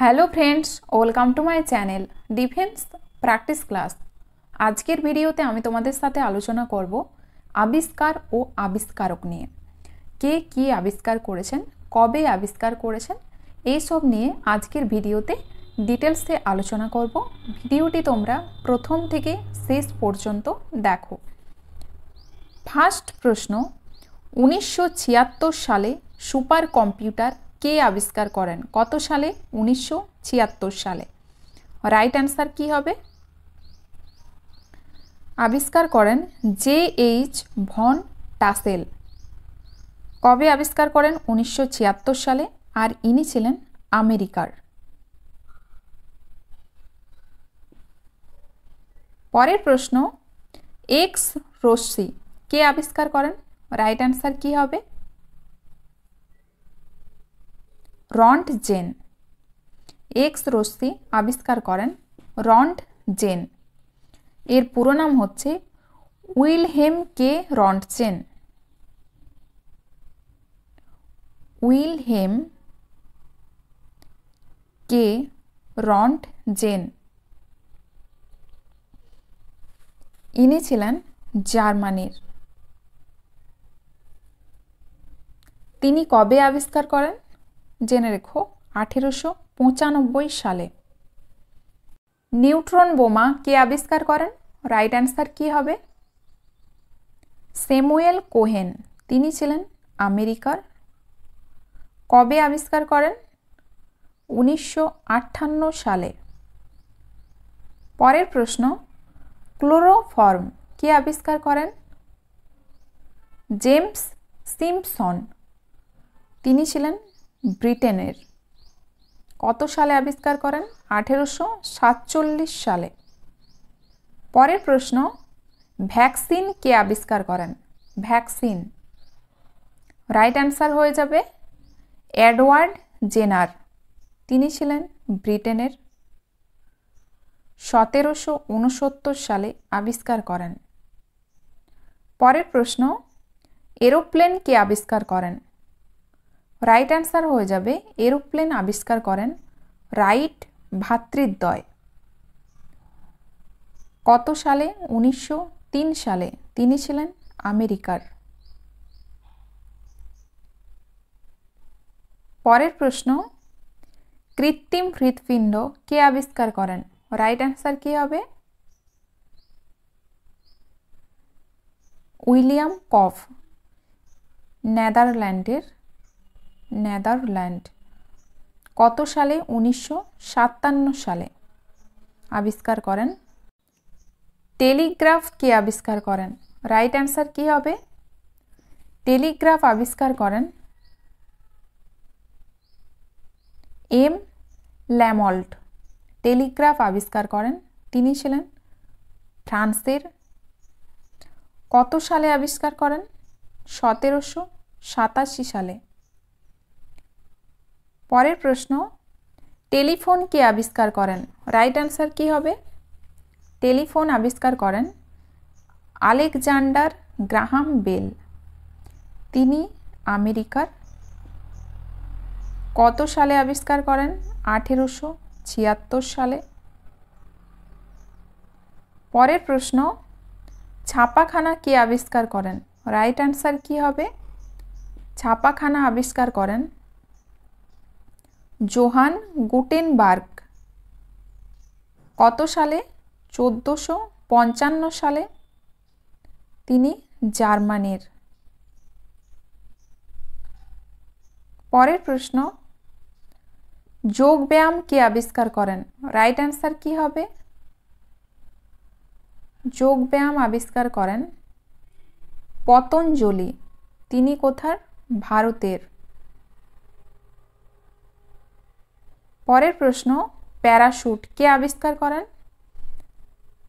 hello friends welcome to my channel defence practice class আজকের ভিডিওতে আমি তোমাদের সাথে আলোচনা করব আবিষ্কার ও আবিষ্কারক নিয়ে কে কি আবিষ্কার করেছেন কবে আবিষ্কার করেছেন এইসব নিয়ে আজকের ভিডিওতে ডিটেলসে আলোচনা করব ভিডিওটি তোমরা প্রথম থেকে শেষ পর্যন্ত দেখো ফার্স্ট প্রশ্ন উনিশশো সালে সুপার কম্পিউটার কে আবিষ্কার করেন কত সালে উনিশশো সালে রাইট অ্যান্সার কি হবে আবিষ্কার করেন জে এইচ ভন টাসেল কবে আবিষ্কার করেন উনিশশো সালে আর ইনি ছিলেন আমেরিকার পরের প্রশ্ন এক্স রশ্মি কে আবিষ্কার করেন রাইট অ্যান্সার কি হবে রন্ট জেন এক্স রশ্মি আবিষ্কার করেন রন্ট জেন এর পুরো নাম হচ্ছে Wilhelm K Roentgen Wilhelm K Roentgen ইনি ছিলেন জার্মানির তিনি কবে আবিষ্কার করেন জেনে রেখো আঠেরোশো পঁচানব্বই সালে নিউট্রন বোমা কে আবিষ্কার করেন রাইট অ্যান্সার কি হবে সেমুয়েল কোহেন তিনি ছিলেন আমেরিকার কবে আবিষ্কার করেন উনিশশো সালে পরের প্রশ্ন ক্লোরোফর্ম কে আবিষ্কার করেন জেমস সিম্পসন তিনি ছিলেন ব্রিটেনের কত সালে আবিষ্কার করেন আঠেরোশো সাতচল্লিশ সালে পরের প্রশ্ন ভ্যাকসিন কে আবিষ্কার করেন ভ্যাকসিন রাইট অ্যান্সার হয়ে যাবে অ্যাডওয়ার্ড জেনার তিনি ছিলেন ব্রিটেনের সতেরোশো উনসত্তর সালে আবিষ্কার করেন পরের প্রশ্ন এরোপ্লেন কে আবিষ্কার করেন রাইট অ্যান্সার হয়ে যাবে এরোপ্লেন আবিষ্কার করেন রাইট ভাতৃদ্বয় কত সালে উনিশশো সালে তিনি ছিলেন আমেরিকার পরের প্রশ্ন কৃত্রিম হৃৎপিণ্ড কে আবিষ্কার করেন রাইট অ্যান্সার কি হবে উইলিয়াম কফ নেদারল্যান্ডের নেদারল্যান্ড কত সালে উনিশশো সালে আবিষ্কার করেন টেলিগ্রাফ কে আবিষ্কার করেন রাইট অ্যান্সার কি হবে টেলিগ্রাফ আবিষ্কার করেন এম ল্যামল্ট টেলিগ্রাফ আবিষ্কার করেন তিনি ছিলেন ফ্রান্সের কত সালে আবিষ্কার করেন সতেরোশো সাতাশি সালে পরের প্রশ্ন টেলিফোন কে আবিষ্কার করেন রাইট অ্যান্সার কী হবে টেলিফোন আবিষ্কার করেন আলেকজান্ডার গ্রাহাম বেল তিনি আমেরিকার কত সালে আবিষ্কার করেন আঠেরোশো ছিয়াত্তর সালে পরের প্রশ্ন ছাপাখানা কে আবিষ্কার করেন রাইট অ্যান্সার কী হবে ছাপাখানা আবিষ্কার করেন জোহান গুটেনবার্গ কত সালে চোদ্দোশো পঞ্চান্ন সালে তিনি জার্মানির পরের প্রশ্ন যোগ ব্যায়াম কে আবিষ্কার করেন রাইট অ্যান্সার কি হবে যোগ ব্যায়াম আবিষ্কার করেন পতঞ্জলি তিনি কোথার ভারতের পরের প্রশ্ন প্যারাশুট কে আবিষ্কার করেন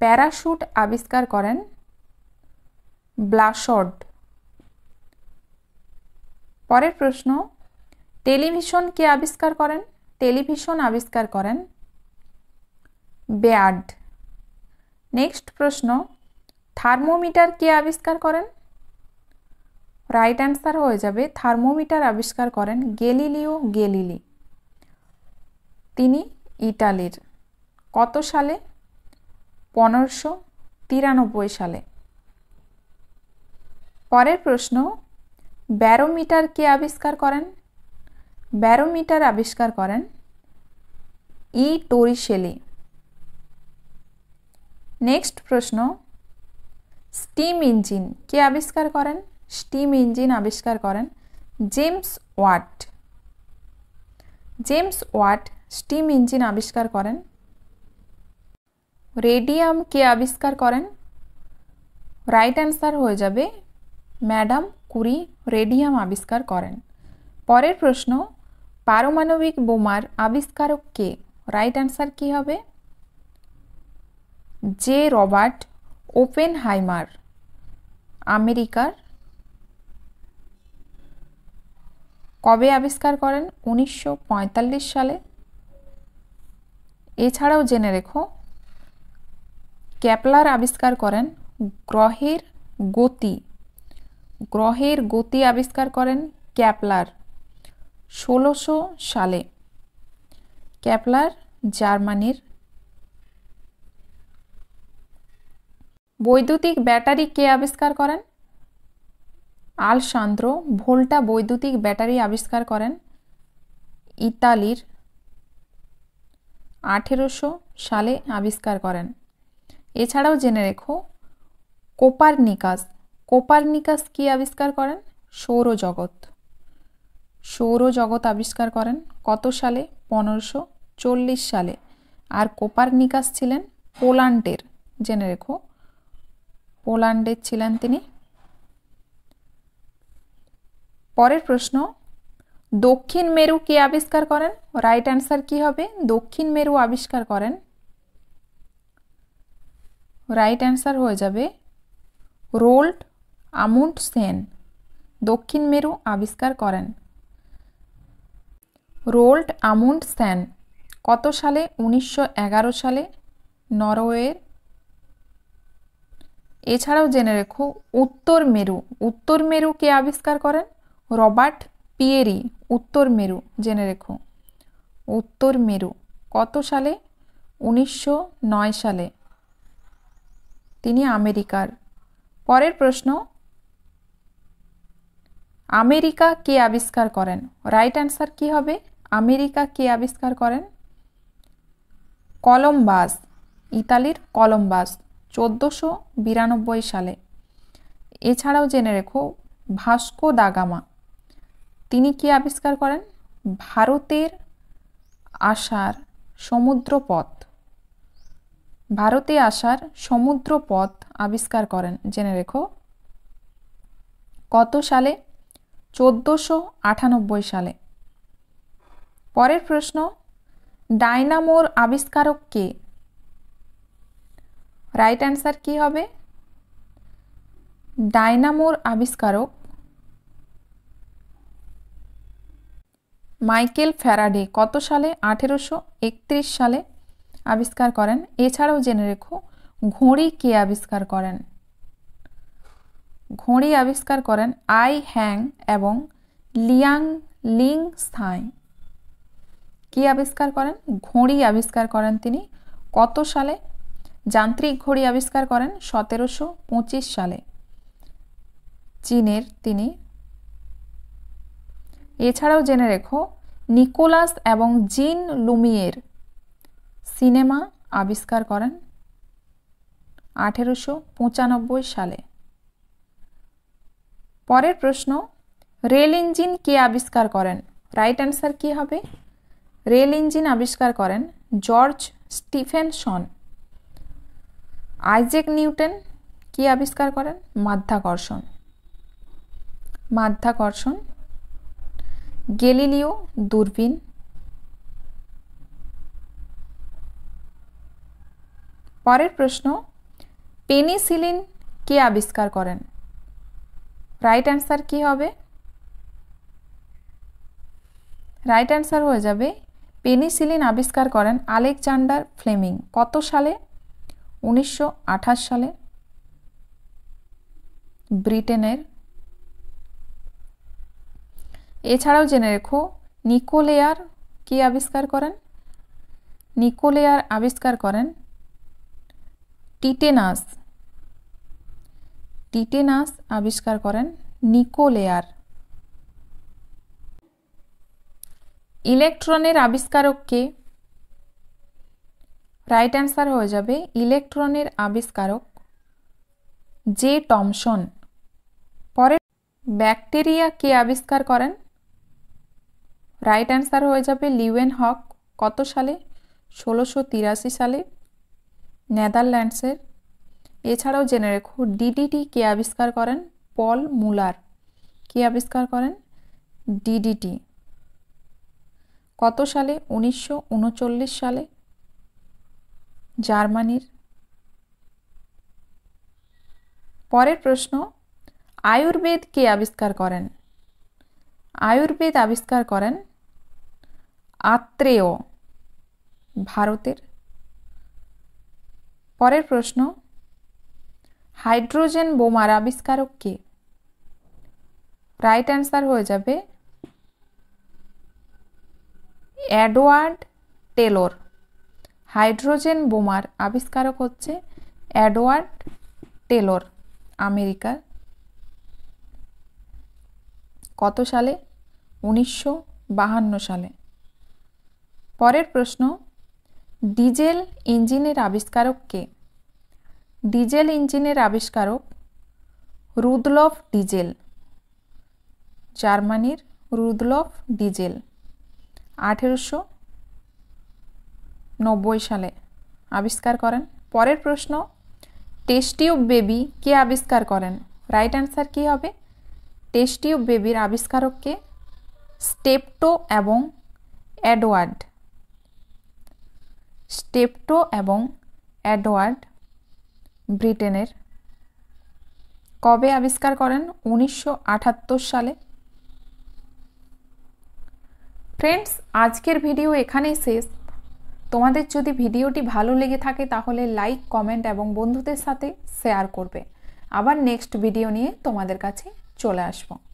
প্যারাশুট আবিষ্কার করেন ব্লাসড পরের প্রশ্ন টেলিভিশন কে আবিষ্কার করেন টেলিভিশন আবিষ্কার করেন বেয়ার্ড নেক্সট প্রশ্ন থার্মোমিটার কে আবিষ্কার করেন রাইট অ্যান্সার হয়ে যাবে থার্মোমিটার আবিষ্কার করেন গেলিলিও গেলিলি তিনি ইটালির কত সালে পনেরোশো তিরানব্বই সালে পরের প্রশ্ন ব্যারোমিটার কে আবিষ্কার করেন ব্যারোমিটার আবিষ্কার করেন ই টোরিশেলি নেক্সট প্রশ্ন স্টিম ইঞ্জিন কে আবিষ্কার করেন স্টিম ইঞ্জিন আবিষ্কার করেন James Watt James Watt steam engine আবিষ্কার করেন রেডিয়াম কে আবিষ্কার করেন রাইট অ্যান্সার হয়ে যাবে ম্যাডাম কুরি রেডিয়াম আবিষ্কার করেন পরের প্রশ্ন পারমাণবিক বোমার আবিষ্কারক কে রাইট অ্যান্সার কী হবে জে রবার্ট ওপেন হাইমার আমেরিকার কবে আবিষ্কার করেন উনিশশো সালে এছাড়াও জেনে রেখো ক্যাপলার আবিষ্কার করেন গ্রহের গতি গ্রহের গতি আবিষ্কার করেন ক্যাপলার ষোলোশো সালে ক্যাপলার জার্মানির বৈদ্যুতিক ব্যাটারি কে আবিষ্কার করেন আলসান্দ্রো ভোল্টা বৈদ্যুতিক ব্যাটারি আবিষ্কার করেন ইতালির আঠেরোশো সালে আবিষ্কার করেন এছাড়াও জেনে রেখো কোপারনিকাস কোপারনিকাস কি আবিষ্কার করেন সৌরজগৎ সৌরজগৎ আবিষ্কার করেন কত সালে পনেরোশো চল্লিশ সালে আর কোপারনিকাস ছিলেন পোল্যান্ডের জেনে রেখো পোল্যান্ডের ছিলেন তিনি পরের প্রশ্ন দক্ষিণ মেরু কে আবিষ্কার করেন রাইট অ্যান্সার কি হবে দক্ষিণ মেরু আবিষ্কার করেন রাইট অ্যান্সার হয়ে যাবে রোল্ড আমুন্ড সেন দক্ষিণ মেরু আবিষ্কার করেন রোল্ড আমুন্ড সেন কত সালে উনিশশো সালে নরওয়ের এছাড়াও জেনে রেখো উত্তর মেরু উত্তর মেরু কে আবিষ্কার করেন রবার্ট পিয়েরি উত্তর মেরু জেনে রেখো উত্তর মেরু কত সালে উনিশশো নয় সালে তিনি আমেরিকার পরের প্রশ্ন আমেরিকা কে আবিষ্কার করেন রাইট অ্যান্সার কি হবে আমেরিকা কে আবিষ্কার করেন কলম্বাস ইতালির কলম্বাস চোদ্দোশো বিরানব্বই সালে এছাড়াও জেনে রেখো ভাস্কো দাগামা তিনি কি আবিষ্কার করেন ভারতের আসার সমুদ্রপথ ভারতে আসার সমুদ্রপথ আবিষ্কার করেন জেনে রেখো কত সালে চোদ্দোশো আটানব্বই সালে পরের প্রশ্ন ডাইনামোর আবিষ্কারক কে রাইট অ্যান্সার কি হবে ডাইনামোর আবিষ্কারক মাইকেল ফ্যারাডে কত সালে আঠেরোশো একত্রিশ সালে আবিষ্কার করেন এছাড়াও জেনে রেখো ঘড়ি কে আবিষ্কার করেন ঘড়ি আবিষ্কার করেন আই হ্যাং এবং লিয়াং লিং স্থায় কি আবিষ্কার করেন ঘড়ি আবিষ্কার করেন তিনি কত সালে যান্ত্রিক ঘড়ি আবিষ্কার করেন সতেরোশো সালে চীনের তিনি এছাড়াও জেনে রেখো নিকোলাস এবং জিন লুমিয়ের সিনেমা আবিষ্কার করেন আঠেরোশো পঁচানব্বই সালে পরের প্রশ্ন রেল ইঞ্জিন কে আবিষ্কার করেন রাইট অ্যান্সার কী হবে রেল ইঞ্জিন আবিষ্কার করেন জর্জ স্টিফেনসন আইজেক নিউটন কি আবিষ্কার করেন মাধ্যাকর্ষণ মাধ্যাকর্ষণ গেলিলিও দূরবীন পরের প্রশ্ন পেনিসিলিন কে আবিষ্কার করেন রাইট অ্যান্সার কি হবে রাইট অ্যান্সার হয়ে যাবে পেনিসিলিন আবিষ্কার করেন আলেকজান্ডার ফ্লেমিং কত সালে উনিশশো সালে ব্রিটেনের এছাড়াও জেনে রেখো নিকোলেয়ার কি আবিষ্কার করেন নিকোলেয়ার আবিষ্কার করেন টিটেনাস টিটেনাস আবিষ্কার করেন নিকোলেয়ার ইলেকট্রনের আবিষ্কারককে রাইট অ্যান্সার হয়ে যাবে ইলেকট্রনের আবিষ্কারক জে টমসন পরে ব্যাকটেরিয়া কে আবিষ্কার করেন রাইট অ্যান্সার হয়ে যাবে লিউয়েন হক কত সালে ষোলোশো তিরাশি সালে নেদারল্যান্ডসের এছাড়াও জেনে রেখো ডিডিটি কে আবিষ্কার করেন পল মুলার কে আবিষ্কার করেন ডিডিটি কত সালে উনিশশো সালে জার্মানির পরের প্রশ্ন আয়ুর্বেদ কে আবিষ্কার করেন আয়ুর্বেদ আবিষ্কার করেন আত্রেয় ভারতের পরের প্রশ্ন হাইড্রোজেন বোমার আবিষ্কারক কে রাইট অ্যান্সার হয়ে যাবে অ্যাডওয়ার্ড টেলর হাইড্রোজেন বোমার আবিষ্কারক হচ্ছে অ্যাডওয়ার্ড টেলর আমেরিকার কত সালে উনিশশো বাহান্ন সালে পরের প্রশ্ন ডিজেল ইঞ্জিনের আবিষ্কারক কে ডিজেল ইঞ্জিনের আবিষ্কারক রুদলফ ডিজেল জার্মানির রুদলফ ডিজেল আঠেরোশো নব্বই সালে আবিষ্কার করেন পরের প্রশ্ন টেস্টিউব বেবি কে আবিষ্কার করেন রাইট অ্যান্সার কী হবে টেস্টিউব বেবির আবিষ্কারককে স্টেপটো এবং অ্যাডওয়ার্ড স্টেপটো এবং অ্যাডওয়ার্ড ব্রিটেনের কবে আবিষ্কার করেন উনিশশো সালে ফ্রেন্ডস আজকের ভিডিও এখানেই শেষ তোমাদের যদি ভিডিওটি ভালো লেগে থাকে তাহলে লাইক কমেন্ট এবং বন্ধুদের সাথে শেয়ার করবে আবার নেক্সট ভিডিও নিয়ে তোমাদের কাছে চলে আসবো